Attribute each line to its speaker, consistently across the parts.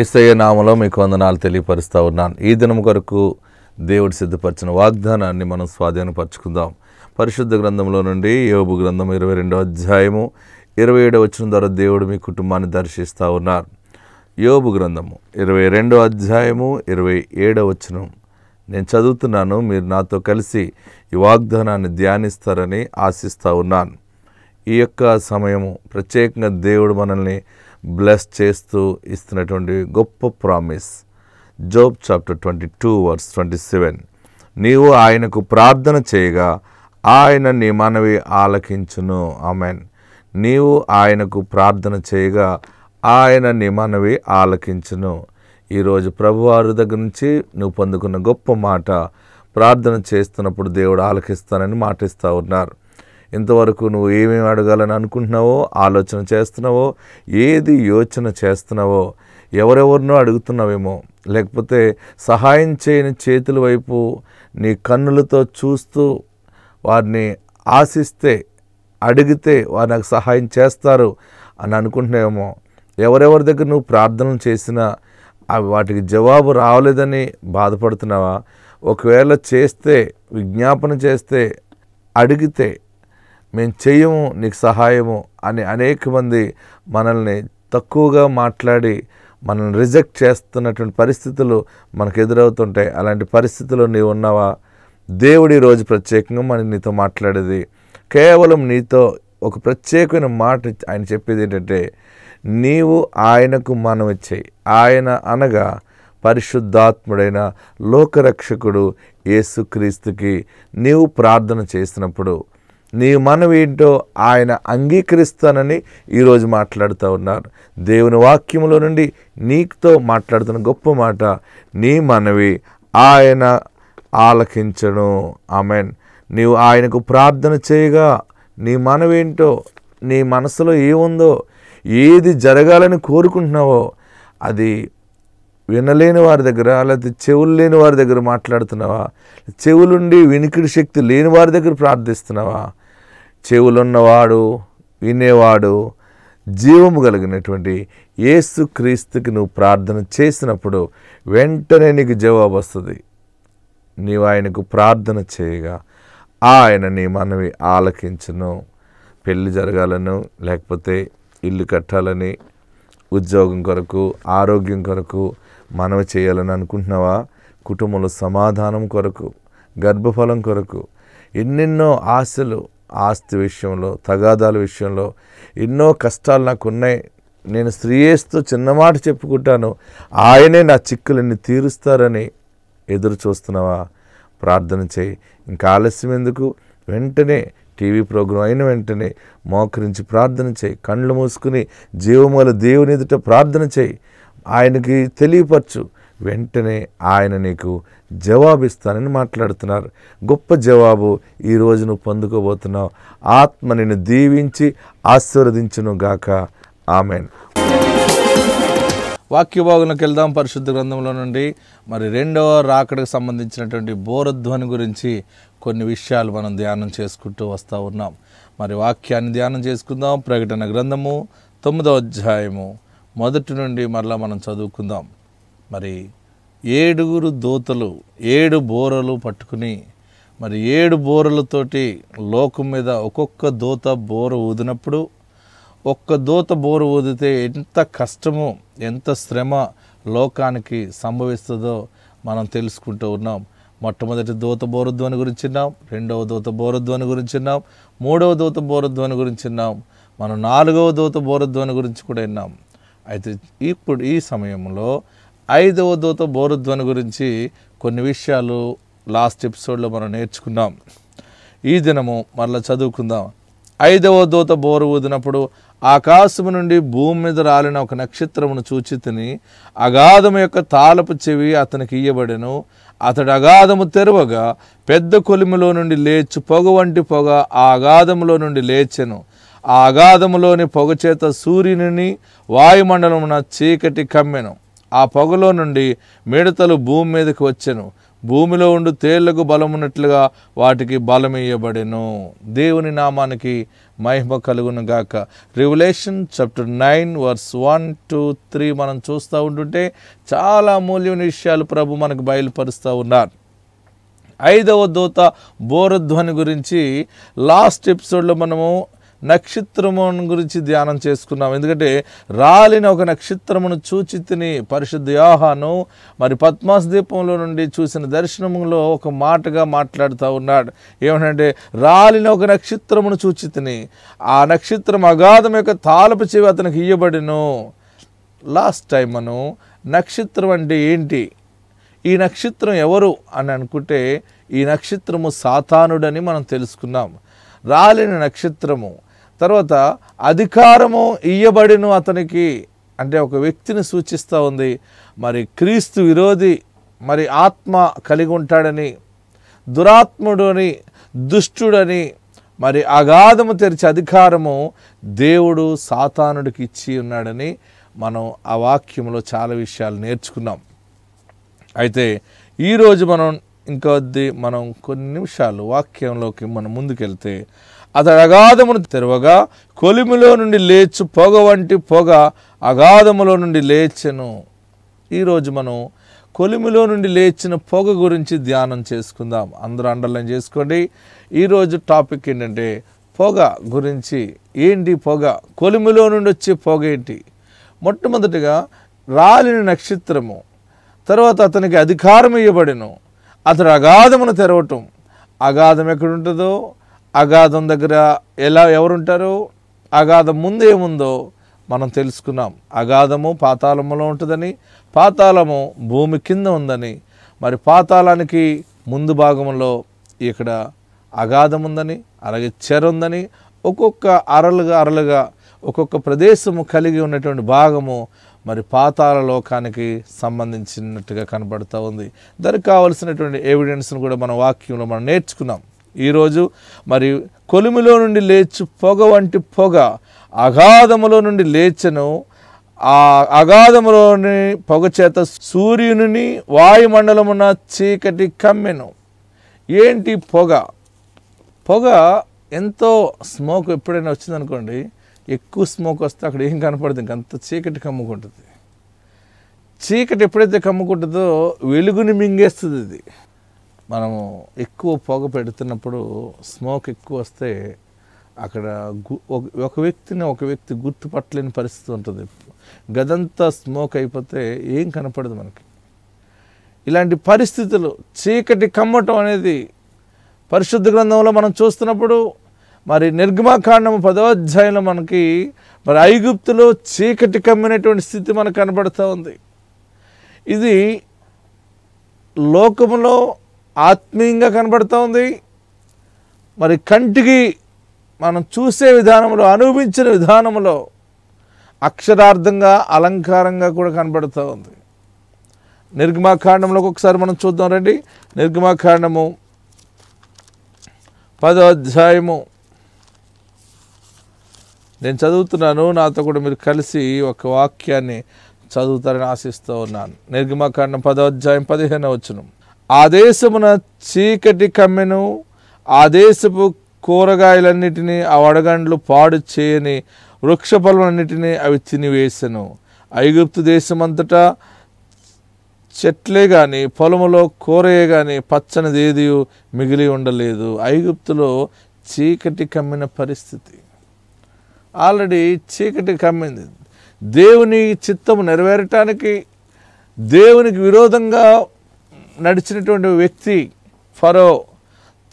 Speaker 1: ఏసయ్య నామలో మీకు వందనాలు తెలియపరుస్తూ ఉన్నాను ఈ దినం కొరకు దేవుడు సిద్ధపరిచిన వాగ్దానాన్ని మనం స్వాధీనపరచుకుందాం పరిశుద్ధ గ్రంథంలో నుండి యోబు గ్రంథం ఇరవై రెండో అధ్యాయము ఇరవై ఏడో వచ్చిన ద్వారా దేవుడు మీ కుటుంబాన్ని దర్శిస్తూ ఉన్నారు యోబు గ్రంథము ఇరవై రెండో అధ్యాయము ఇరవై ఏడో వచనం నేను చదువుతున్నాను మీరు నాతో కలిసి ఈ వాగ్దానాన్ని ధ్యానిస్తారని ఆశిస్తూ ఉన్నాను ఈ యొక్క సమయము ప్రత్యేకంగా దేవుడు మనల్ని బ్లెస్ చేస్తూ ఇస్తున్నటువంటి గొప్ప promise Job chapter twenty two verse twenty seven నీవు ఆయనకు ప్రార్థన చేయగా ఆయన నీ మనవి ఆలకించును ఆమెన్ నీవు ఆయనకు ప్రార్థన చేయగా ఆయన నీ మనవి ఆలకించును ఈరోజు ప్రభువారి దగ్గర నుంచి నువ్వు పొందుకున్న గొప్ప మాట ప్రార్థన చేస్తున్నప్పుడు దేవుడు ఆలకిస్తానని మాటిస్తూ ఉన్నారు ఇంతవరకు నువ్వు ఏమేమి అడగాలని అనుకుంటున్నావో ఆలోచన చేస్తున్నావో ఏది యోచన చేస్తున్నావో ఎవరెవరినో అడుగుతున్నావేమో లేకపోతే సహాయం చేయని చేతుల వైపు నీ కన్నులతో చూస్తూ వారిని ఆశిస్తే అడిగితే వారు నాకు సహాయం చేస్తారు అని అనుకుంటున్నావేమో ఎవరెవరి దగ్గర నువ్వు ప్రార్థనలు చేసినా అవి వాటికి జవాబు రావలేదని బాధపడుతున్నావా ఒకవేళ చేస్తే విజ్ఞాపన చేస్తే అడిగితే మేము చేయము నీకు సహాయము అని అనేక మంది మనల్ని తక్కువగా మాట్లాడి మనల్ని రిజెక్ట్ చేస్తున్నటువంటి పరిస్థితులు మనకు ఎదురవుతుంటాయి అలాంటి పరిస్థితులు నీవు ఉన్నావా దేవుడి రోజు ప్రత్యేకంగా మనం నీతో మాట్లాడేది కేవలం నీతో ఒక ప్రత్యేకమైన మాట ఆయన చెప్పేది ఏంటంటే నీవు ఆయనకు మనం ఇచ్చేయి ఆయన అనగా పరిశుద్ధాత్ముడైన లోకరక్షకుడు యేసుక్రీస్తుకి నీవు ప్రార్థన చేసినప్పుడు నీ మనవేంటో ఆయన అంగీకరిస్తానని ఈరోజు మాట్లాడుతూ ఉన్నారు దేవుని వాక్యంలో నుండి నీకుతో మాట్లాడుతున్న గొప్ప మాట నీ మనవి ఆయన ఆలకించను ఆమెన్ నీవు ఆయనకు ప్రార్థన చేయగా నీ మనవేంటో నీ మనసులో ఏముందో ఏది జరగాలని కోరుకుంటున్నావో అది వినలేని వారి దగ్గర లేకపోతే చెవులు లేని వారి దగ్గర మాట్లాడుతున్నావా చెవులుండి వినికిడి శక్తి లేని వారి దగ్గర ప్రార్థిస్తున్నావా చెవులున్నవాడు వినేవాడు జీవము కలిగినటువంటి ఏసు క్రీస్తుకి నువ్వు ప్రార్థన చేసినప్పుడు వెంటనే నీకు జవాబు వస్తుంది నీవు ఆయనకు ప్రార్థన చేయగా ఆయన నీ మనవి ఆలకించను పెళ్ళి జరగాలను లేకపోతే ఇల్లు కట్టాలని ఉద్యోగం కొరకు ఆరోగ్యం కొరకు మనవి చేయాలని అనుకుంటున్నావా కుటుంబంలో సమాధానం కొరకు గర్భఫలం కొరకు ఎన్నెన్నో ఆశలు ఆస్తి విషయంలో తగాదాల విషయంలో ఎన్నో కష్టాలు నాకు ఉన్నాయి నేను శ్రేయస్తో చిన్న మాట చెప్పుకుంటాను ఆయనే నా చిక్కులన్నీ తీరుస్తారని ఎదురు చూస్తున్నావా ప్రార్థన చేయి ఇంకా ఆలస్యం ఎందుకు వెంటనే టీవీ ప్రోగ్రాం అయిన వెంటనే మోకరించి ప్రార్థన చేయి కళ్ళు మూసుకుని జీవమూల దేవుని ఎదుట ప్రార్థన చేయి ఆయనకి తెలియపరచు వెంటనే ఆయన నీకు జవాబిస్తానని మాట్లాడుతున్నారు గొప్ప జవాబు ఈరోజు నువ్వు పొందుకోబోతున్నావు ఆత్మ నిన్ను దీవించి ఆశీర్వదించును గాక ఆమెన్ వాక్యభాగులకు వెళ్దాం పరిశుద్ధ గ్రంథంలో నుండి మరి రెండవ రాకడకు సంబంధించినటువంటి బోరధ్వని గురించి కొన్ని విషయాలు మనం ధ్యానం చేసుకుంటూ వస్తూ ఉన్నాం మరి వాక్యాన్ని ధ్యానం చేసుకుందాం ప్రకటన గ్రంథము తొమ్మిదవ అధ్యాయము మొదటి నుండి మరలా మనం చదువుకుందాం మరి ఏడుగురు దోతలు ఏడు బోరలు పట్టుకుని మరి ఏడు బోరలతోటి లోకం మీద ఒక్కొక్క దోత బోర ఊదినప్పుడు ఒక్క దోత బోర ఊదితే ఎంత కష్టము ఎంత శ్రమ లోకానికి సంభవిస్తుందో మనం తెలుసుకుంటూ ఉన్నాం మొట్టమొదటి దూత బోరధ్వని గురించిన్నాం రెండవ దూత బోరధ్వని గురించిన్నాం మూడవ దూత బోరధ్వని గురించిన్నాం మనం నాలుగవ దూత బోరధ్వని గురించి కూడా విన్నాం అయితే ఇప్పుడు ఈ సమయంలో ఐదవ దూత బోరుధ్వని గురించి కొన్ని విషయాలు లాస్ట్ ఎపిసోడ్లో మనం నేర్చుకున్నాం ఈ దినము మరలా చదువుకుందాం ఐదవ దూత బోరు ఊదినప్పుడు ఆకాశము నుండి భూమి మీద రాలిన ఒక నక్షత్రమును చూచి తిని అగాధము యొక్క తాలపు చెవి అతనికి ఇయ్యబడెను అతడు అగాధము తెరవగా పెద్ద కొలిమిలో నుండి లేచు పొగ వంటి పొగ ఆ అగాధములో నుండి లేచెను ఆ అగాధములోని పొగ చేత సూర్యుని వాయుమండలమున చీకటి కమ్మెను ఆ పొగలో నుండి మిడతలు భూమి మీదకి వచ్చెను భూమిలో ఉండు తేళ్లకు బలమున్నట్లుగా వాటికి బలమియ్యబడెను దేవుని నామానికి మహిమ కలుగును గాక Revelation chapter nine verse one two three మనం చూస్తూ ఉంటుంటే చాలా అమూల్యమైన విషయాలు ప్రభు మనకు బయలుపరుస్తూ ఉన్నారు ఐదవ దూత బోరధ్వని గురించి లాస్ట్ ఎపిసోడ్లో మనము నక్షత్రమును గురించి ధ్యానం చేసుకున్నాం ఎందుకంటే రాలిన ఒక నక్షత్రమును చూచి తిని పరిశుద్ధ యోహాను మరి పద్మాస్ దీపంలో నుండి చూసిన దర్శనములో ఒక మాటగా మాట్లాడుతూ ఉన్నాడు ఏమంటే రాలిన ఒక నక్షత్రమును చూచి తిని ఆ నక్షత్రం అగాధం యొక్క తాలపు చెవి అతనికి ఇయ్యబడిను లాస్ట్ టైం మనం నక్షత్రం అంటే ఏంటి ఈ నక్షత్రం ఎవరు అని అనుకుంటే ఈ నక్షత్రము సాతానుడని మనం తెలుసుకున్నాం రాలిన నక్షత్రము తర్వాత అధికారము ఇయ్యబడిను అతనికి అంటే ఒక వ్యక్తిని సూచిస్తూ ఉంది మరి క్రీస్తు విరోధి మరి ఆత్మ కలిగి ఉంటాడని దురాత్ముడని దుష్టుడని మరి అగాధము తెరిచే అధికారము దేవుడు సాతానుడికి ఇచ్చి ఉన్నాడని మనం ఆ వాక్యంలో చాలా విషయాలు నేర్చుకున్నాం అయితే ఈరోజు మనం ఇంకొద్ది మనం కొన్ని నిమిషాలు వాక్యంలోకి మనం ముందుకెళ్తే అతడు అగాధమును తెరవగా కొలిమిలో నుండి లేచు పొగ వంటి పొగ అగాధములో నుండి లేచెను ఈరోజు మనం కొలిమిలో నుండి లేచిన పొగ గురించి ధ్యానం చేసుకుందాం అందరూ అండర్లైన్ చేసుకోండి ఈరోజు టాపిక్ ఏంటంటే పొగ గురించి ఏంటి పొగ కొలిమిలో నుండి వచ్చే పొగ ఏంటి మొట్టమొదటిగా రాలిన నక్షత్రము తర్వాత అతనికి అధికారం ఇవ్వబడిను అతడు అగాధమును తెరవటం అగాధం ఎక్కడుంటుందో అగాధం దగ్గర ఎలా ఎవరుంటారు అగాధం ముందు ఏముందో మనం తెలుసుకున్నాం అగాధము పాతాళములో ఉంటుందని పాతాళము భూమి కింద ఉందని మరి పాతాళానికి ముందు భాగంలో ఇక్కడ అగాధం ఉందని అలాగే చెర ఉందని ఒక్కొక్క అరలుగా అరలుగా ఒక్కొక్క ప్రదేశము కలిగి ఉన్నటువంటి భాగము మరి పాతాల లోకానికి సంబంధించినట్టుగా కనబడుతూ ఉంది దానికి కావలసినటువంటి ఎవిడెన్స్ను కూడా మన వాక్యంలో మనం నేర్చుకున్నాం ఈరోజు మరి కొలిమిలో నుండి లేచు పొగ వంటి పొగ అగాధములో నుండి లేచను ఆ అగాధములోని పొగ చేత సూర్యుని వాయుమండలమున్న చీకటి కమ్మెను ఏంటి పొగ పొగ ఎంతో స్మోక్ ఎప్పుడైనా వచ్చిందనుకోండి ఎక్కువ స్మోక్ వస్తే అక్కడ ఏం కనపడదు ఇంకంత చీకటి కమ్ముకుంటుంది చీకటి ఎప్పుడైతే కమ్ముకుంటుందో వెలుగుని మింగేస్తుంది అది మనము ఎక్కువ పొగ పెడుతున్నప్పుడు స్మోక్ ఎక్కువ వస్తే అక్కడ ఒక వ్యక్తిని ఒక వ్యక్తి గుర్తుపట్టలేని పరిస్థితి ఉంటుంది గదంతా స్మోక్ అయిపోతే ఏం కనపడదు మనకి ఇలాంటి పరిస్థితులు చీకటి కమ్మటం అనేది పరిశుద్ధ గ్రంథంలో మనం చూస్తున్నప్పుడు మరి నిర్గమాకాండము అధ్యాయంలో మనకి మరి ఐగుప్తులో చీకటి కమ్మినటువంటి స్థితి మనకు కనబడుతూ ఉంది ఇది లోకములో ఆత్మీయంగా కనబడుతూ ఉంది మరి కంటికి మనం చూసే విధానంలో అనుభవించిన విధానంలో అక్షరార్థంగా అలంకారంగా కూడా కనబడుతూ ఉంది నిర్గమాకాండంలోకి ఒకసారి మనం చూద్దాం రండి నిర్గమాకాండము పదో అధ్యాయము నేను చదువుతున్నాను నాతో కూడా మీరు కలిసి ఒక వాక్యాన్ని చదువుతారని ఆశిస్తూ ఉన్నాను నిర్గమాకాండం పదో అధ్యాయం పదిహేను వచ్చినాం ఆ దేశమున చీకటి కమ్మెను ఆ దేశపు కూరగాయలన్నిటినీ ఆ వడగండ్లు పాడు చేయని వృక్షఫలమన్నిటినీ అవి తినివేసెను ఐగుప్తు దేశమంతటా చెట్లే కానీ పొలములో కూరయే కానీ పచ్చనిది ఏది మిగిలి ఉండలేదు ఐగుప్తులో చీకటి కమ్మిన పరిస్థితి ఆల్రెడీ చీకటి కమ్మింది దేవుని చిత్తము నెరవేరటానికి దేవునికి విరోధంగా నడిచినటువంటి వ్యక్తి ఫరో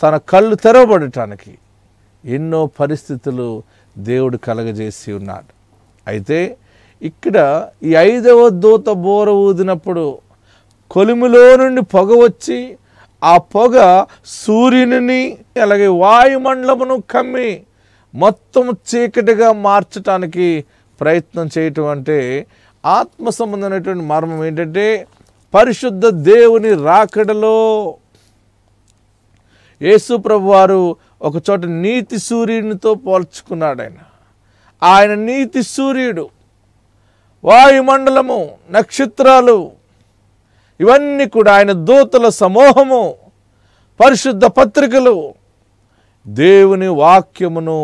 Speaker 1: తన కళ్ళు తెరవబడటానికి ఎన్నో పరిస్థితులు దేవుడు కలగజేసి ఉన్నాడు అయితే ఇక్కడ ఈ ఐదవ దూత బోర ఊదినప్పుడు కొలిమిలో నుండి పొగ వచ్చి ఆ పొగ సూర్యుని అలాగే వాయుమండలమును కమ్మి మొత్తం చీకటిగా మార్చటానికి ప్రయత్నం చేయటం అంటే ఆత్మ సంబంధమైనటువంటి మర్మం ఏంటంటే పరిశుద్ధ దేవుని రాకడలో యేసుప్రభు వారు ఒక చోట నీతి సూర్యునితో పోల్చుకున్నాడు ఆయన ఆయన నీతి సూర్యుడు వాయుమండలము నక్షత్రాలు ఇవన్నీ కూడా ఆయన దూతల సమూహము పరిశుద్ధ పత్రికలు దేవుని వాక్యమును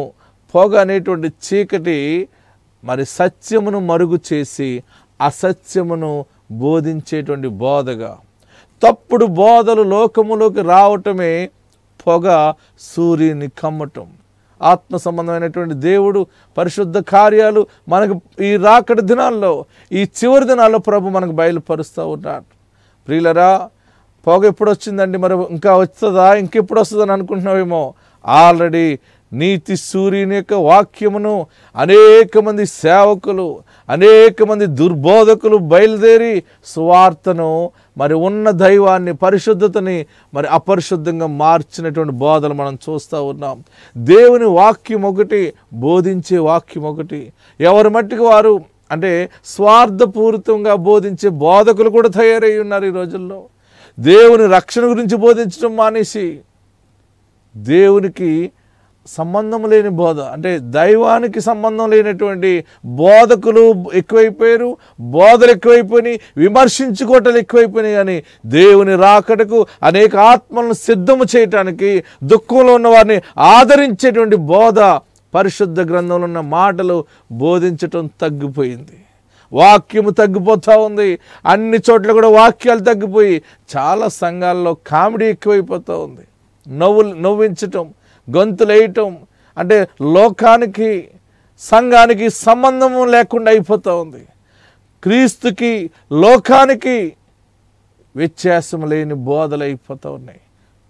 Speaker 1: పొగ అనేటువంటి చీకటి మరి సత్యమును మరుగు చేసి అసత్యమును బోధించేటువంటి బోధగా తప్పుడు బోధలు లోకములోకి రావటమే పొగ సూర్యుని కమ్మటం ఆత్మ సంబంధమైనటువంటి దేవుడు పరిశుద్ధ కార్యాలు మనకు ఈ రాకటి దినాల్లో ఈ చివరి దినాల్లో ప్రభు మనకు బయలుపరుస్తూ ఉన్నాడు ప్రియులరా పొగ ఎప్పుడు వచ్చిందండి మరి ఇంకా వస్తుందా ఇంకెప్పుడు వస్తుందని అనుకుంటున్నావేమో ఆల్రెడీ నీతి సూర్యుని యొక్క వాక్యమును అనేక మంది సేవకులు అనేక మంది దుర్బోధకులు బయలుదేరి సువార్తను మరి ఉన్న దైవాన్ని పరిశుద్ధతని మరి అపరిశుద్ధంగా మార్చినటువంటి బోధలు మనం చూస్తూ ఉన్నాం దేవుని వాక్యం ఒకటి బోధించే వాక్యం ఒకటి ఎవరి మట్టుకు వారు అంటే స్వార్థపూరితంగా బోధించే బోధకులు కూడా తయారై ఉన్నారు ఈ రోజుల్లో దేవుని రక్షణ గురించి బోధించడం మానేసి దేవునికి సంబంధం లేని బోధ అంటే దైవానికి సంబంధం లేనటువంటి బోధకులు ఎక్కువైపోయారు బోధలు ఎక్కువైపోయినాయి విమర్శించుకోటలు ఎక్కువైపోయినాయి కానీ దేవుని రాకటకు అనేక ఆత్మలను సిద్ధము చేయటానికి దుఃఖంలో ఉన్న వారిని ఆదరించేటువంటి బోధ పరిశుద్ధ గ్రంథంలో ఉన్న మాటలు బోధించటం తగ్గిపోయింది వాక్యము తగ్గిపోతూ ఉంది అన్ని చోట్ల కూడా వాక్యాలు తగ్గిపోయి చాలా సంఘాల్లో కామెడీ ఎక్కువైపోతూ ఉంది నవ్వులు నవ్వించటం గొంతులేయటం అంటే లోకానికి సంఘానికి సంబంధం లేకుండా అయిపోతూ ఉంది క్రీస్తుకి లోకానికి వ్యత్యాసం లేని బోధలు అయిపోతూ ఉన్నాయి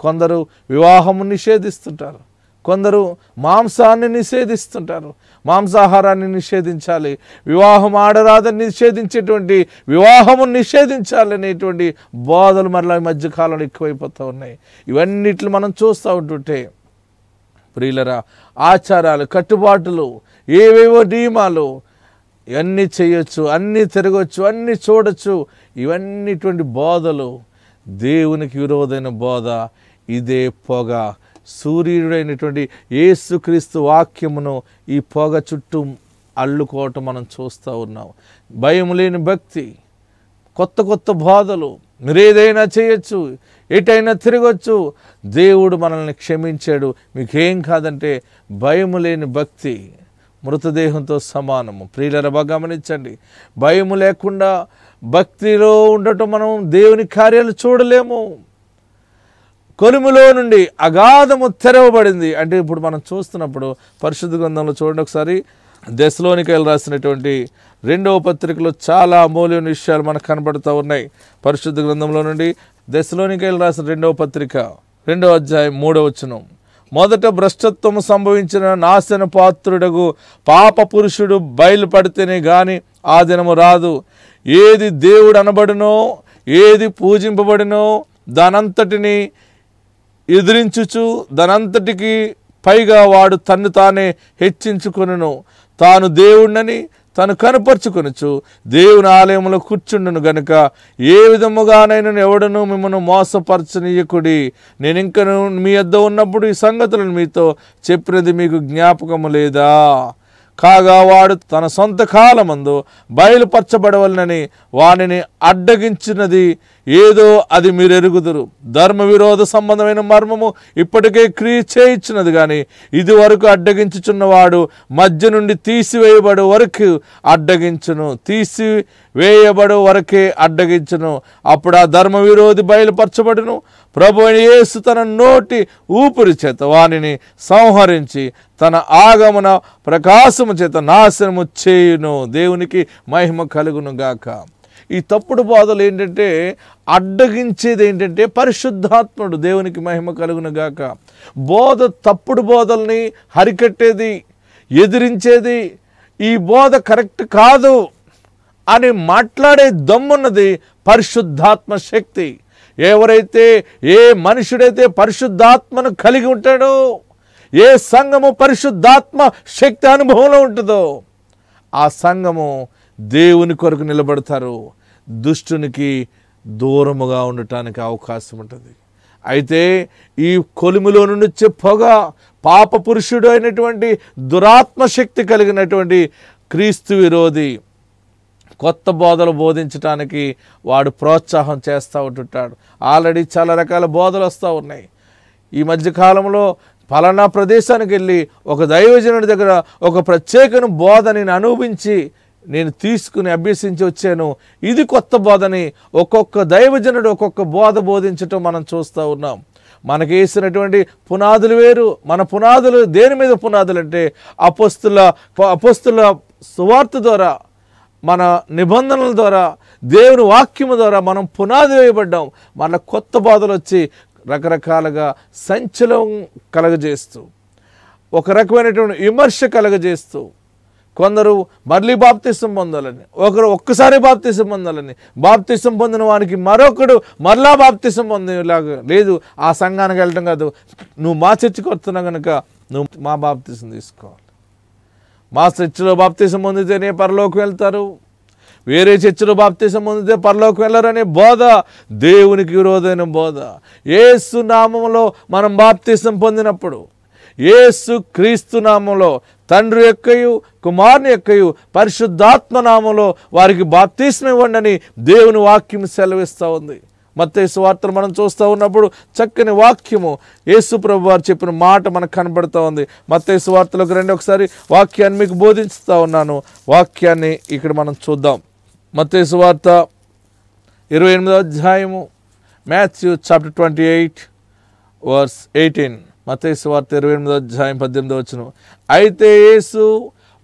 Speaker 1: కొందరు వివాహము నిషేధిస్తుంటారు కొందరు మాంసాన్ని నిషేధిస్తుంటారు మాంసాహారాన్ని నిషేధించాలి వివాహం ఆడరాదని నిషేధించేటువంటి వివాహము నిషేధించాలి అనేటువంటి బోధలు మరలా ఈ మధ్యకాలంలో ఎక్కువైపోతూ ఉన్నాయి ఇవన్నిట్లు మనం చూస్తూ ఉంటుంటే ప్రియులరా ఆచారాలు కట్టుబాట్లు ఏవేవో నియమాలు ఇవన్నీ చేయొచ్చు అన్నీ తిరగచ్చు అన్నీ చూడొచ్చు ఇవన్నీటువంటి బోధలు దేవునికి విరోధమైన బోధ ఇదే పొగ సూర్యుడైనటువంటి ఏసుక్రీస్తు వాక్యమును ఈ పొగ చుట్టూ అల్లుకోవటం మనం చూస్తూ ఉన్నాం భయం లేని భక్తి కొత్త కొత్త బోధలు మీరేదైనా చేయొచ్చు ఎటైనా తిరగొచ్చు దేవుడు మనల్ని క్షమించాడు మీకేం కాదంటే భయము లేని భక్తి మృతదేహంతో సమానము ప్రియులర బాగా గమనించండి భయము లేకుండా భక్తిలో ఉండటం మనం దేవుని కార్యాలు చూడలేము కొలుములో నుండి అగాధము తెరవబడింది అంటే ఇప్పుడు మనం చూస్తున్నప్పుడు పరిశుద్ధ గ్రంథంలో చూడండి ఒకసారి దశలోనికి రాసినటువంటి రెండవ పత్రికలో చాలా అమూల్య విషయాలు మనకు కనబడుతూ ఉన్నాయి పరిశుద్ధ గ్రంథంలో నుండి దశలోనికైలు రాసిన రెండవ పత్రిక రెండవ అధ్యాయం మూడవ వచనం మొదట భ్రష్టత్వం సంభవించిన నాశన పాత్రుడకు పాప పురుషుడు బయలుపడితేనే గాని ఆ దినము రాదు ఏది దేవుడు అనబడినో ఏది పూజింపబడినో దానంతటిని ఎదిరించుచు దానంతటికి పైగా వాడు తన్ను తానే హెచ్చించుకును తాను దేవుణ్ణని తను కనపరుచుకొనుచు దేవుని ఆలయంలో కూర్చుండును గనుక ఏ విధముగానైనా ఎవడను మిమ్మల్ని మోసపరచనీయకుడి నేను ఇంకను మీ యొద్ద ఉన్నప్పుడు ఈ సంగతులను మీతో చెప్పినది మీకు జ్ఞాపకము లేదా కాగా వాడు తన సొంత కాలమందు బయలుపరచబడవలనని వానిని అడ్డగించినది ఏదో అది మీరు ఎరుగుదురు ధర్మ విరోధ సంబంధమైన మర్మము ఇప్పటికే క్రియ చేయించినది కానీ ఇది వరకు అడ్డగించుచున్నవాడు మధ్య నుండి తీసివేయబడు వరకు అడ్డగించును తీసి వేయబడు వరకే అడ్డగించును అప్పుడు ఆ ధర్మ విరోధి బయలుపరచబడును ప్రభు యేసు తన నోటి ఊపిరి చేత వానిని సంహరించి తన ఆగమన ప్రకాశము చేత నాశనము చేయును దేవునికి మహిమ కలుగును గాక ఈ తప్పుడు బాధలు ఏంటంటే అడ్డగించేది ఏంటంటే పరిశుద్ధాత్ముడు దేవునికి మహిమ కలుగునుగాక బోధ తప్పుడు బోధల్ని హరికట్టేది ఎదిరించేది ఈ బోధ కరెక్ట్ కాదు అని మాట్లాడే దమ్మున్నది పరిశుద్ధాత్మ శక్తి ఎవరైతే ఏ మనుషుడైతే పరిశుద్ధాత్మను కలిగి ఉంటాడో ఏ సంఘము పరిశుద్ధాత్మ శక్తి అనుభవంలో ఉంటుందో ఆ సంఘము దేవుని కొరకు నిలబడతారు దుష్టునికి దూరముగా ఉండటానికి అవకాశం ఉంటుంది అయితే ఈ కొలిమిలో నుండి పొగ పాప పురుషుడు అయినటువంటి దురాత్మ శక్తి కలిగినటువంటి క్రీస్తు విరోధి కొత్త బోధలు బోధించటానికి వాడు ప్రోత్సాహం చేస్తూ ఉంటుంటాడు ఆల్రెడీ చాలా రకాల బోధలు వస్తూ ఉన్నాయి ఈ మధ్యకాలంలో ఫలానా ప్రదేశానికి వెళ్ళి ఒక దైవజనుడి దగ్గర ఒక ప్రత్యేకను బోధ నేను అనుభవించి నేను తీసుకుని అభ్యసించి వచ్చాను ఇది కొత్త బోధని ఒక్కొక్క దైవజనుడు ఒక్కొక్క బోధ బోధించటం మనం చూస్తూ ఉన్నాం మనకి వేసినటువంటి పునాదులు వేరు మన పునాదులు దేని మీద పునాదులు అంటే అపస్తుల అపస్తుల సువార్త ద్వారా మన నిబంధనల ద్వారా దేవుని వాక్యము ద్వారా మనం పునాది వేయబడ్డాం మన కొత్త బాధలు వచ్చి రకరకాలుగా సంచలం కలగజేస్తూ ఒక రకమైనటువంటి విమర్శ కలగజేస్తూ కొందరు మళ్ళీ బాప్తిసం పొందాలని ఒకరు ఒక్కసారి బాప్తిసం పొందాలని బాప్తిసం పొందిన వానికి మరొకడు మరలా బాప్తిసం పొందేలాగా లేదు ఆ సంఘానికి వెళ్ళడం కాదు నువ్వు మా చర్చికి వస్తున్నావు కనుక నువ్వు మా బాప్తిసం తీసుకోవాలి మా చర్చిలో బాప్తిసం పొందితేనే పరలోకి వెళ్తారు వేరే చర్చిలో బాప్తిసం పొందితే పరలోకి అనే బోధ దేవునికి విరోధమైన బోధ ఏసు నామంలో మనం బాప్తిసం పొందినప్పుడు ఏసు క్రీస్తు నామంలో తండ్రి యొక్కయు కుమారుని యొక్కయు పరిశుద్ధాత్మ నామంలో వారికి బాప్తీసం ఇవ్వండి దేవుని వాక్యం సెలవిస్తూ ఉంది మత్తేసు వార్తలు మనం చూస్తూ ఉన్నప్పుడు చక్కని వాక్యము ప్రభు వారు చెప్పిన మాట మనకు కనబడుతూ ఉంది మత్తేసు వార్తలకు రెండు ఒకసారి వాక్యాన్ని మీకు బోధించుతూ ఉన్నాను వాక్యాన్ని ఇక్కడ మనం చూద్దాం మత్తేసు వార్త ఇరవై ఎనిమిదో అధ్యాయము Matthew chapter twenty eight verse eighteen మతేసు వార్త ఇరవై ఎనిమిదో అధ్యాయం పద్దెనిమిదో వచ్చిన అయితే యేసు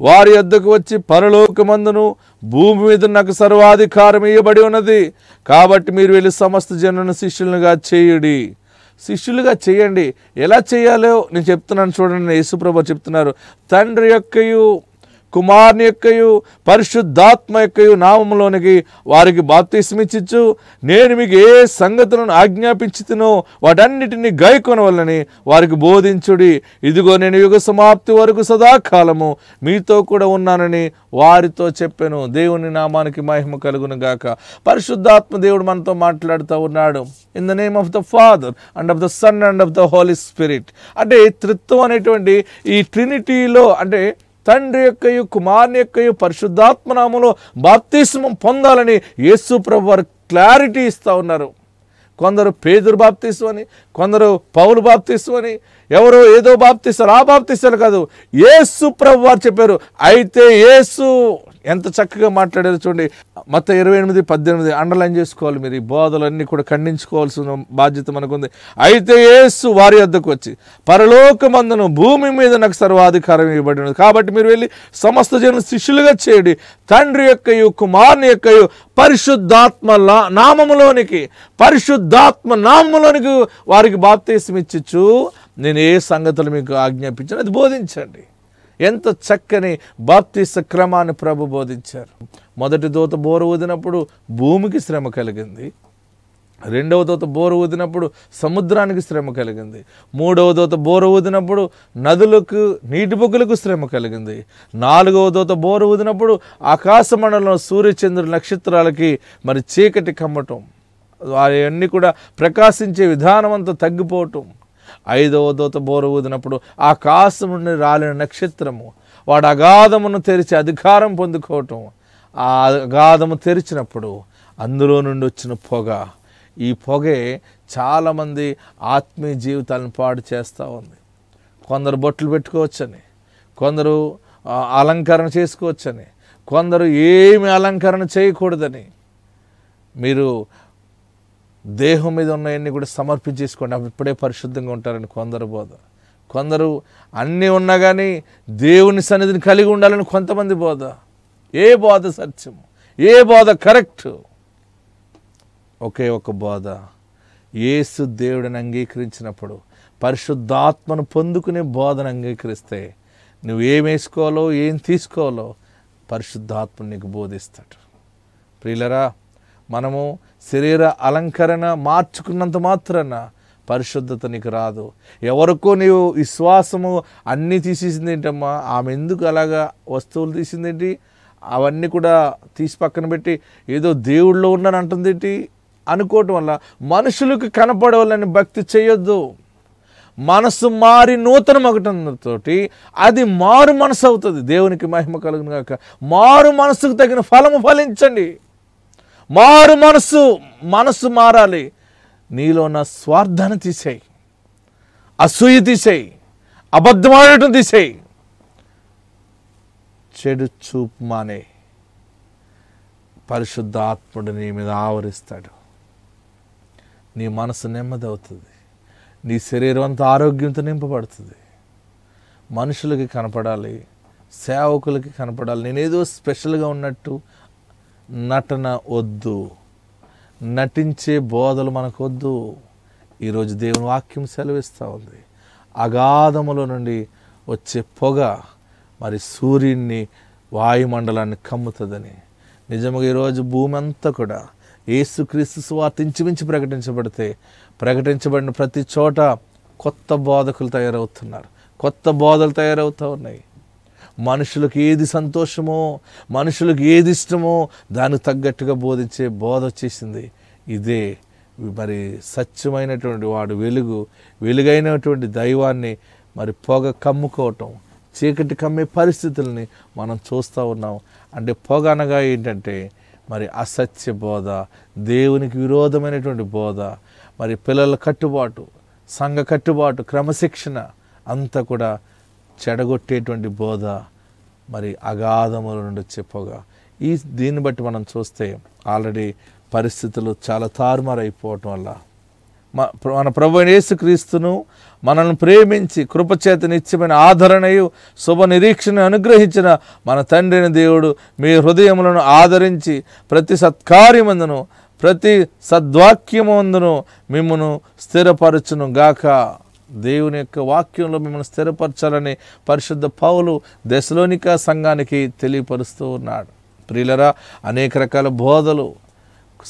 Speaker 1: వారి వద్దకు వచ్చి పరలోకమందును భూమి మీద నాకు సర్వాధికారం ఇవ్వబడి ఉన్నది కాబట్టి మీరు వెళ్ళి సమస్త జనులను శిష్యులుగా చేయుడి శిష్యులుగా చేయండి ఎలా చేయాలో నేను చెప్తున్నాను చూడండి యేసుప్రభు చెప్తున్నారు తండ్రి యొక్కయు కుమారుని యొక్కయు పరిశుద్ధాత్మ యొక్కయు నామంలోనికి వారికి బాప్తిష్మిచ్చు నేను మీకు ఏ సంగతులను ఆజ్ఞాపించుతునో వాటన్నిటిని గైకొనవలని వారికి బోధించుడి ఇదిగో నేను యుగ సమాప్తి వరకు సదాకాలము మీతో కూడా ఉన్నానని వారితో చెప్పాను దేవుని నామానికి మహిమ కలుగును గాక పరిశుద్ధాత్మ దేవుడు మనతో మాట్లాడుతూ ఉన్నాడు in the name of the Father and of the Son and of the Holy Spirit అంటే త్రిత్వం అనేటువంటి ఈ ట్రినిటీలో అంటే తండ్రి యొక్కయు కుమారుని యొక్కయు పరిశుద్ధాత్మనామంలో బాప్తిస్మం పొందాలని యేసు ప్రభు వారు క్లారిటీ ఇస్తూ ఉన్నారు కొందరు పేదరు బాప్తిస్మని కొందరు పౌలు బాప్తిస్మని ఎవరో ఏదో బాప్తిస్తారు ఆ బాప్తిస్తారు కాదు ఏసు ప్రభు వారు చెప్పారు అయితే ఏసు ఎంత చక్కగా మాట్లాడారు చూడండి మొత్తం ఇరవై ఎనిమిది పద్దెనిమిది అండర్లైన్ చేసుకోవాలి మీరు ఈ బోధలన్నీ కూడా ఖండించుకోవాల్సిన బాధ్యత మనకుంది అయితే ఏసు వారి వద్దకు వచ్చి పరలోకమందును భూమి మీద నాకు సర్వాధికారం ఇవ్వబడినది కాబట్టి మీరు వెళ్ళి సమస్త జనం శిష్యులుగా చేయండి తండ్రి యొక్కయు కుమారుని యొక్కయు పరిశుద్ధాత్మ నామములోనికి పరిశుద్ధాత్మ నామములోనికి వారికి బాప్తీసం ఇచ్చచ్చు నేను ఏ సంగతులు మీకు ఆజ్ఞాపించాను అది బోధించండి ఎంత చక్కని బాప్తిస్త క్రమాన్ని ప్రభు బోధించారు మొదటి దూత బోరు ఊదినప్పుడు భూమికి శ్రమ కలిగింది రెండవ దోత బోరు ఊదినప్పుడు సముద్రానికి శ్రమ కలిగింది మూడవ దోత బోరు ఊదినప్పుడు నదులకు నీటి బొగ్గులకు శ్రమ కలిగింది నాలుగవ దోత బోరు ఊదినప్పుడు ఆకాశమండలం సూర్యచంద్రుల నక్షత్రాలకి మరి చీకటి కమ్మటం వారి అన్నీ కూడా ప్రకాశించే విధానం అంతా తగ్గిపోవటం ఐదవ దూత బోర ఊదినప్పుడు ఆకాశం నుండి రాలిన నక్షత్రము వాడు అగాధమును తెరిచి అధికారం పొందుకోవటం ఆ అగాధము తెరిచినప్పుడు అందులో నుండి వచ్చిన పొగ ఈ పొగే చాలామంది ఆత్మీయ జీవితాలను పాడు చేస్తూ ఉంది కొందరు బొట్లు పెట్టుకోవచ్చని కొందరు అలంకరణ చేసుకోవచ్చని కొందరు ఏమి అలంకరణ చేయకూడదని మీరు దేహం మీద ఉన్నవన్నీ కూడా సమర్పించేసుకోండి ఇప్పుడే పరిశుద్ధంగా ఉంటారని కొందరు బోధ కొందరు అన్నీ ఉన్నా కానీ దేవుని సన్నిధిని కలిగి ఉండాలని కొంతమంది బోధ ఏ బోధ సత్యం ఏ బోధ కరెక్ట్ ఒకే ఒక బోధ ఏసు దేవుడిని అంగీకరించినప్పుడు పరిశుద్ధాత్మను పొందుకునే బోధను అంగీకరిస్తే నువ్వు ఏం వేసుకోవాలో ఏం తీసుకోవాలో పరిశుద్ధాత్మ నీకు బోధిస్తాడు ప్రియులరా మనము శరీర అలంకరణ మార్చుకున్నంత మాత్రాన పరిశుద్ధత నీకు రాదు ఎవరికో నీవు విశ్వాసము అన్నీ తీసేసింది ఏంటమ్మా ఆమె ఎందుకు అలాగా వస్తువులు తీసింది ఏంటి అవన్నీ కూడా తీసి పక్కన పెట్టి ఏదో దేవుళ్ళో ఉన్నాను అంటుంది ఏంటి అనుకోవటం వల్ల మనుషులకు కనపడవాలని భక్తి చేయొద్దు మనసు మారి నూతన మగటంతోటి అది మారు మనసు అవుతుంది దేవునికి మహిమ కలుగును కాక మారు మనసుకు తగిన ఫలము ఫలించండి మారు మనసు మనసు మారాలి నీలో నా స్వార్థాన్ని తీసేయి అసూయ తీసేయి అబద్ధమాడటం తీసేయి చెడు చూపు మానే పరిశుద్ధ ఆత్ముడు నీ మీద ఆవరిస్తాడు నీ మనసు నెమ్మది అవుతుంది నీ శరీరం అంతా ఆరోగ్యంతో నింపబడుతుంది మనుషులకి కనపడాలి సేవకులకి కనపడాలి నేనేదో స్పెషల్గా ఉన్నట్టు నటన వద్దు నటించే బోధలు మనకు వద్దు ఈరోజు దేవుని వాక్యం సెలవిస్తూ ఉంది అగాధముల నుండి వచ్చే పొగ మరి సూర్యుడిని వాయుమండలాన్ని కమ్ముతుందని నిజంగా ఈరోజు భూమి అంతా కూడా ఏసుక్రీస్తు స్వార్థ ఇంచుమించి ప్రకటించబడితే ప్రకటించబడిన ప్రతి చోట కొత్త బోధకులు తయారవుతున్నారు కొత్త బోధలు తయారవుతూ ఉన్నాయి మనుషులకు ఏది సంతోషమో మనుషులకు ఏది ఇష్టమో దానికి తగ్గట్టుగా బోధించే బోధ వచ్చేసింది ఇదే మరి సత్యమైనటువంటి వాడు వెలుగు వెలుగైనటువంటి దైవాన్ని మరి పొగ కమ్ముకోవటం చీకటి కమ్మే పరిస్థితుల్ని మనం చూస్తూ ఉన్నాం అంటే పొగ అనగా ఏంటంటే మరి అసత్య బోధ దేవునికి విరోధమైనటువంటి బోధ మరి పిల్లల కట్టుబాటు సంఘ కట్టుబాటు క్రమశిక్షణ అంతా కూడా చెడగొట్టేటువంటి బోధ మరి అగాధముల నుండి చెప్పగా ఈ దీన్ని బట్టి మనం చూస్తే ఆల్రెడీ పరిస్థితులు చాలా తారుమారైపోవటం వల్ల మన ప్రభు యేసుక్రీస్తును మనల్ని ప్రేమించి కృపచేత నిత్యమైన ఆదరణయు శుభ నిరీక్షను అనుగ్రహించిన మన తండ్రిని దేవుడు మీ హృదయములను ఆదరించి ప్రతి సత్కార్యమందును ప్రతి సద్వాక్యమందును మిమ్మను స్థిరపరచును గాక దేవుని యొక్క వాక్యంలో మిమ్మల్ని స్థిరపరచాలని పరిశుద్ధ పౌలు దశలోనిక సంఘానికి తెలియపరుస్తూ ఉన్నాడు ప్రియులరా అనేక రకాల బోధలు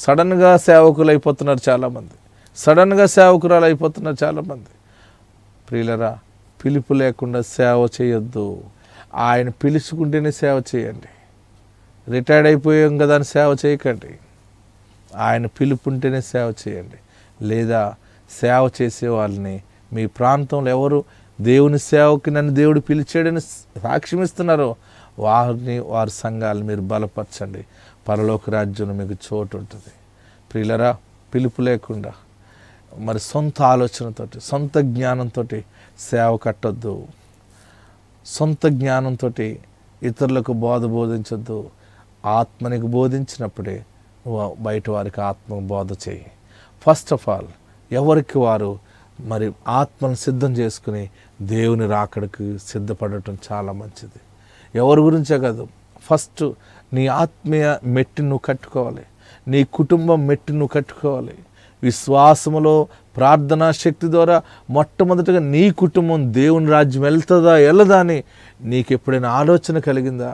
Speaker 1: సడన్గా సేవకులు అయిపోతున్నారు చాలామంది సడన్గా సేవకురాలు అయిపోతున్నారు చాలామంది ప్రియులరా పిలుపు లేకుండా సేవ చేయొద్దు ఆయన పిలుచుకుంటేనే సేవ చేయండి రిటైర్డ్ అయిపోయాం కదా అని సేవ చేయకండి ఆయన పిలుపు ఉంటేనే సేవ చేయండి లేదా సేవ చేసే వాళ్ళని మీ ప్రాంతంలో ఎవరు దేవుని సేవకి నన్ను దేవుడు పిలిచాడని సాక్ష్యం ఇస్తున్నారో వారిని వారి సంఘాలు మీరు బలపరచండి పరలోక రాజ్యంలో మీకు చోటు ఉంటుంది ప్రియులరా పిలుపు లేకుండా మరి సొంత ఆలోచనతోటి సొంత జ్ఞానంతో సేవ కట్టొద్దు సొంత జ్ఞానంతో ఇతరులకు బోధ బోధించద్దు ఆత్మనికి బోధించినప్పుడే బయట వారికి ఆత్మ బోధ చేయి ఫస్ట్ ఆఫ్ ఆల్ ఎవరికి వారు మరి ఆత్మను సిద్ధం చేసుకుని దేవుని రాకడకు సిద్ధపడటం చాలా మంచిది ఎవరి గురించే కాదు ఫస్ట్ నీ ఆత్మీయ మెట్టి నువ్వు కట్టుకోవాలి నీ కుటుంబం మెట్టి నువ్వు కట్టుకోవాలి విశ్వాసములో ప్రార్థనా శక్తి ద్వారా మొట్టమొదటిగా నీ కుటుంబం దేవుని రాజ్యం వెళ్తుందా వెళ్ళదా అని నీకు ఎప్పుడైనా ఆలోచన కలిగిందా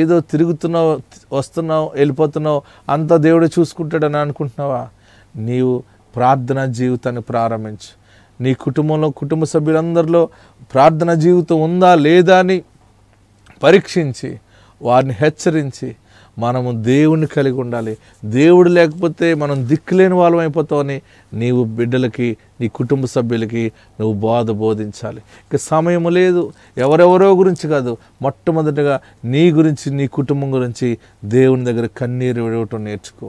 Speaker 1: ఏదో తిరుగుతున్నావు వస్తున్నావు వెళ్ళిపోతున్నావు అంతా దేవుడే చూసుకుంటాడని అనుకుంటున్నావా నీవు ప్రార్థనా జీవితాన్ని ప్రారంభించు నీ కుటుంబంలో కుటుంబ సభ్యులందరిలో ప్రార్థన జీవితం ఉందా లేదా అని పరీక్షించి వారిని హెచ్చరించి మనము దేవుణ్ణి కలిగి ఉండాలి దేవుడు లేకపోతే మనం దిక్కులేని వాళ్ళం అయిపోతామని నీవు బిడ్డలకి నీ కుటుంబ సభ్యులకి నువ్వు బాధ బోధించాలి ఇక సమయం లేదు ఎవరెవరో గురించి కాదు మొట్టమొదటిగా నీ గురించి నీ కుటుంబం గురించి దేవుని దగ్గర కన్నీరు విడవటం నేర్చుకో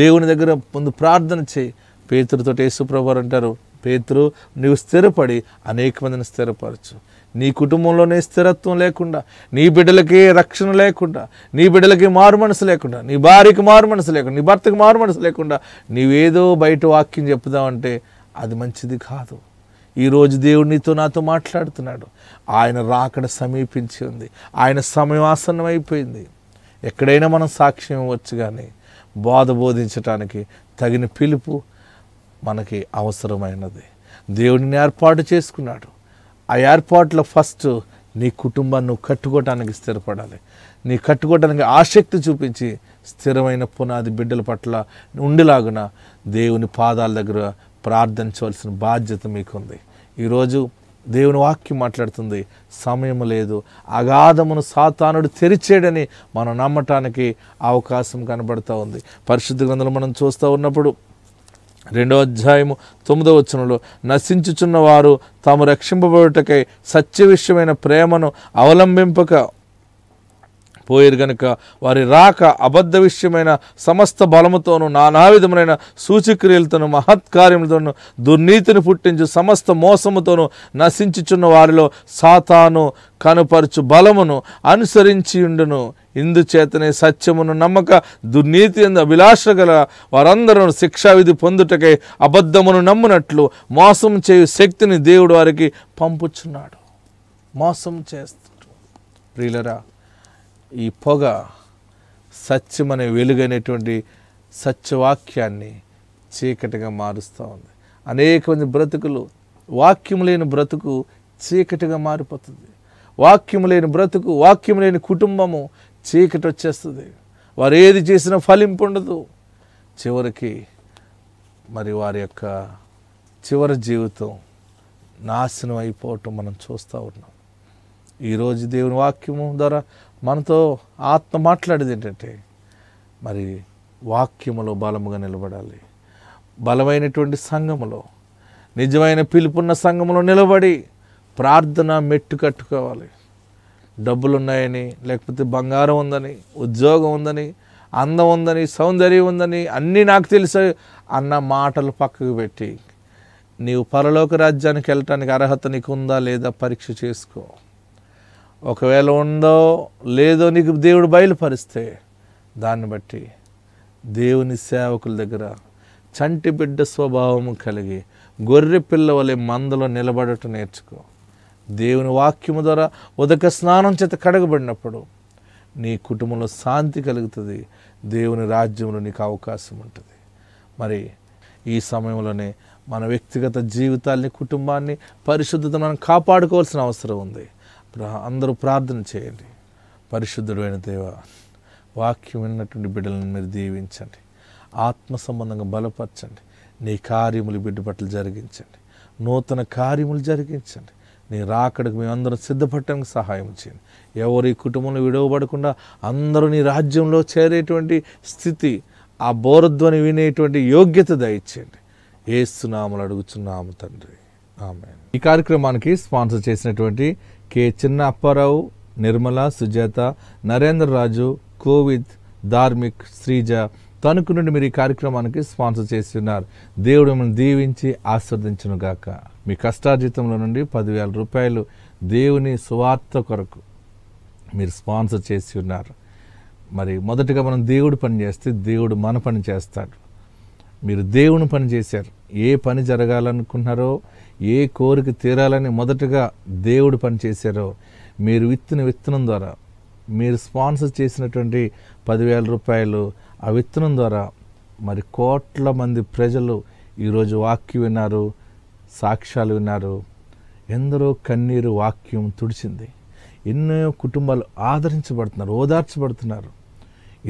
Speaker 1: దేవుని దగ్గర ముందు ప్రార్థన చేయి పేతురుతో యేసుప్రభు అంటారు పేతురు నీవు స్థిరపడి అనేక మందిని స్థిరపరచు నీ కుటుంబంలోనే స్థిరత్వం లేకుండా నీ బిడ్డలకి రక్షణ లేకుండా నీ బిడ్డలకి మారు మనసు లేకుండా నీ భార్యకి మారు మనసు లేకుండా నీ భర్తకి మారు మనసు లేకుండా నీవేదో బయట వాక్యం చెప్తావంటే అది మంచిది కాదు ఈరోజు దేవుడు నీతో నాతో మాట్లాడుతున్నాడు ఆయన రాకడ సమీపించి ఉంది ఆయన సమయం అయిపోయింది ఎక్కడైనా మనం సాక్ష్యం ఇవ్వచ్చు కానీ బోధ బోధించటానికి తగిన పిలుపు మనకి అవసరమైనది దేవుడిని ఏర్పాటు చేసుకున్నాడు ఆ ఏర్పాట్లో ఫస్ట్ నీ కుటుంబాన్ని నువ్వు కట్టుకోవటానికి స్థిరపడాలి నీ కట్టుకోవటానికి ఆసక్తి చూపించి స్థిరమైన పునాది బిడ్డల పట్ల ఉండేలాగున దేవుని పాదాల దగ్గర ప్రార్థించవలసిన బాధ్యత మీకుంది ఈరోజు దేవుని వాక్యం మాట్లాడుతుంది సమయం లేదు అగాధమును సాతానుడు తెరిచేడని మనం నమ్మటానికి అవకాశం కనబడుతూ ఉంది పరిశుద్ధ గ్రంథంలో మనం చూస్తూ ఉన్నప్పుడు రెండో అధ్యాయము తొమ్మిదో వచనంలో నశించుచున్న వారు తాము రక్షింపబడుటకై సత్య విషయమైన ప్రేమను అవలంబింపక పోయారు గనుక వారి రాక అబద్ధ విషయమైన సమస్త బలముతోనూ నానా విధములైన సూచిక్రియలతోను మహత్కార్యములతోనూ దుర్నీతిని పుట్టించు సమస్త మోసముతోనూ నశించుచున్న వారిలో సాతాను కనుపరచు బలమును అనుసరించి ఉండును ఇందుచేతనే సత్యమును నమ్మక దుర్నీతి ఎందు అభిలాష గల వారందరూ శిక్షావిధి పొందుటకై అబద్ధమును నమ్మునట్లు మోసం చేయు శక్తిని దేవుడు వారికి పంపుచున్నాడు మోసం చేస్తు ప్రియులరా ఈ పొగ సత్యమనే వెలుగైనటువంటి సత్యవాక్యాన్ని చీకటిగా మారుస్తూ ఉంది అనేక మంది బ్రతుకులు వాక్యం లేని బ్రతుకు చీకటిగా మారిపోతుంది వాక్యం లేని బ్రతుకు వాక్యం లేని కుటుంబము చీకటి వచ్చేస్తుంది వారు ఏది చేసినా ఫలింపు ఉండదు చివరికి మరి వారి యొక్క చివరి జీవితం నాశనం అయిపోవటం మనం చూస్తూ ఉన్నాం ఈరోజు దేవుని వాక్యము ద్వారా మనతో ఆత్మ మాట్లాడేది ఏంటంటే మరి వాక్యములో బలముగా నిలబడాలి బలమైనటువంటి సంఘములో నిజమైన పిలుపున్న సంఘములో నిలబడి ప్రార్థన మెట్టు కట్టుకోవాలి డబ్బులు ఉన్నాయని లేకపోతే బంగారం ఉందని ఉద్యోగం ఉందని అందం ఉందని సౌందర్యం ఉందని అన్నీ నాకు తెలుసు అన్న మాటలు పక్కకు పెట్టి నీవు పరలోక రాజ్యానికి వెళ్ళటానికి అర్హత నీకు ఉందా లేదా పరీక్ష చేసుకో ఒకవేళ ఉందో లేదో నీకు దేవుడు బయలుపరిస్తే దాన్ని బట్టి దేవుని సేవకుల దగ్గర చంటి బిడ్డ స్వభావము కలిగి గొర్రె పిల్ల వలె మందలో నిలబడటం నేర్చుకో దేవుని వాక్యము ద్వారా ఉదక స్నానం చేత కడగబడినప్పుడు నీ కుటుంబంలో శాంతి కలుగుతుంది దేవుని రాజ్యంలో నీకు అవకాశం ఉంటుంది మరి ఈ సమయంలోనే మన వ్యక్తిగత జీవితాల్ని కుటుంబాన్ని పరిశుద్ధత మనం కాపాడుకోవాల్సిన అవసరం ఉంది అందరూ ప్రార్థన చేయండి పరిశుద్ధుడైన దేవ వాక్యం విన్నటువంటి బిడ్డలను మీరు దీవించండి ఆత్మ సంబంధంగా బలపరచండి నీ కార్యములు బిడ్డ పట్ల జరిగించండి నూతన కార్యములు జరిగించండి నీ రాకడికి మేమందరం సిద్ధపడటానికి సహాయం చేయండి ఎవరు ఈ కుటుంబంలో విడవబడకుండా అందరూ నీ రాజ్యంలో చేరేటువంటి స్థితి ఆ బోరధ్వని వినేటువంటి యోగ్యత దయచేయండి ఏస్తున్నాములు అడుగుతున్నాము తండ్రి ఆమె ఈ కార్యక్రమానికి స్పాన్సర్ చేసినటువంటి కె చిన్న అప్పారావు నిర్మల సుజాత నరేంద్ర రాజు కోవిద్ ధార్మిక్ శ్రీజ తణుకు నుండి మీరు ఈ కార్యక్రమానికి స్పాన్సర్ చేసి ఉన్నారు దేవుడు మిమ్మల్ని దీవించి గాక మీ కష్టార్జితంలో నుండి పదివేల రూపాయలు దేవుని సువార్త కొరకు మీరు స్పాన్సర్ చేసి ఉన్నారు మరి మొదటగా మనం దేవుడు పని చేస్తే దేవుడు మన పని చేస్తాడు మీరు దేవుని పని చేశారు ఏ పని జరగాలనుకున్నారో ఏ కోరిక తీరాలని మొదటగా దేవుడు పని చేశారో మీరు విత్తిన విత్తనం ద్వారా మీరు స్పాన్సర్ చేసినటువంటి పదివేల రూపాయలు ఆ విత్తనం ద్వారా మరి కోట్ల మంది ప్రజలు ఈరోజు వాక్యం విన్నారు సాక్ష్యాలు విన్నారు ఎందరో కన్నీరు వాక్యం తుడిచింది ఎన్నో కుటుంబాలు ఆదరించబడుతున్నారు ఓదార్చబడుతున్నారు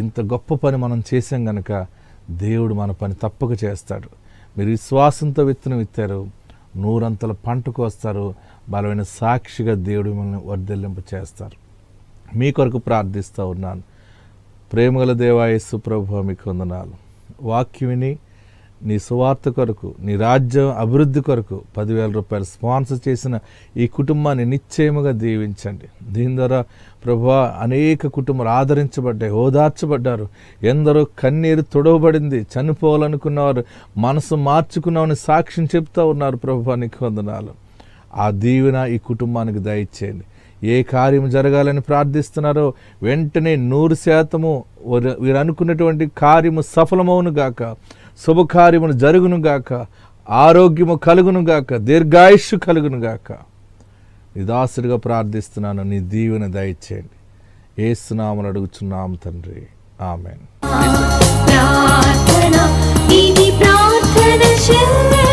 Speaker 1: ఇంత గొప్ప పని మనం చేసాం కనుక దేవుడు మన పని తప్పక చేస్తాడు మీరు విశ్వాసంతో విత్తనం ఇస్తారు నూరంతల పంటకు వస్తారు బలమైన సాక్షిగా దేవుడు మిమ్మల్ని వర్ధలింపు చేస్తారు మీ కొరకు ప్రార్థిస్తూ ఉన్నాను ప్రేమగల దేవాయస్సు ప్రభు మీకు వందనాలు వాక్యం విని నీ సువార్త కొరకు నీ రాజ్యం అభివృద్ధి కొరకు పదివేల రూపాయలు స్పాన్సర్ చేసిన ఈ కుటుంబాన్ని నిశ్చయముగా దీవించండి దీని ద్వారా ప్రభా అనేక కుటుంబాలు ఆదరించబడ్డాయి ఓదార్చబడ్డారు ఎందరో కన్నీరు తొడవబడింది చనిపోవాలనుకున్నవారు మనసు మార్చుకున్నామని సాక్ష్యం చెప్తా ఉన్నారు ప్రభు నీకు వందనాలు ఆ దీవెన ఈ కుటుంబానికి దయచేయండి ఏ కార్యం జరగాలని ప్రార్థిస్తున్నారో వెంటనే నూరు శాతము వీరు అనుకున్నటువంటి కార్యము సఫలమవును గాక శుభకార్యములు జరుగును గాక ఆరోగ్యము కలుగును గాక దీర్ఘాయుష్ కలుగును గాక నిదాసుడిగా ప్రార్థిస్తున్నాను నీ దీవెన దయచేయండి ఏసునామలు అడుగుచున్నాము తండ్రి ఆమెను ప్రార్థన